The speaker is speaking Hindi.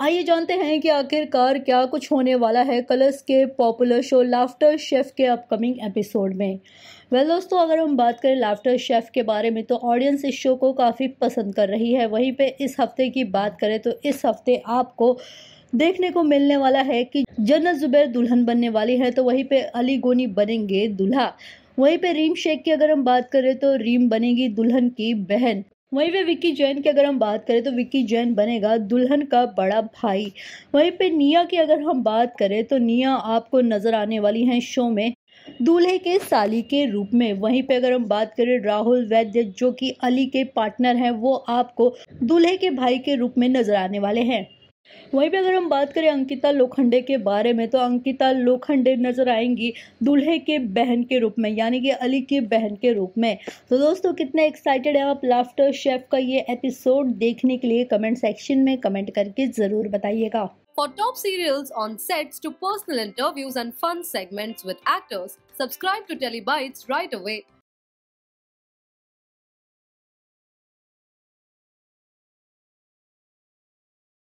आइए जानते हैं कि आखिरकार क्या कुछ होने वाला है कलर्स के पॉपुलर शो लाफ्टर शेफ़ के अपकमिंग एपिसोड में वेल well, दोस्तों अगर हम बात करें लाफ्टर शेफ़ के बारे में तो ऑडियंस इस शो को काफ़ी पसंद कर रही है वहीं पे इस हफ्ते की बात करें तो इस हफ्ते आपको देखने को मिलने वाला है कि जन्नत ज़ुबैर दुल्हन बनने वाली है तो वहीं पे अली गोनी बनेंगे दुल्हा वहीं पे रीम शेख की अगर हम बात करें तो रीम बनेगी दुल्हन की बहन वहीं पे विक्की जैन की अगर हम बात करें तो विक्की जैन बनेगा दुल्हन का बड़ा भाई वहीं पे निया की अगर हम बात करें तो निया आपको नज़र आने वाली हैं शो में दूल्हे के साली के रूप में वहीं पे अगर हम बात करें राहुल वैद्य जो कि अली के पार्टनर हैं वो आपको दूल्हे के भाई के रूप में नज़र आने वाले हैं वहीं पे अगर हम बात करें अंकिता लोखंडे के बारे में तो अंकिता लोखंडे नजर आएंगी दूल्हे के बहन के रूप में यानी कि अली के बहन के रूप में तो दोस्तों कितने एक्साइटेड है आप लाफ्टर शेफ का ये एपिसोड देखने के लिए कमेंट सेक्शन में कमेंट करके जरूर बताइएगा For top serials on sets to personal interviews and fun segments with actors, subscribe to Telebytes right away.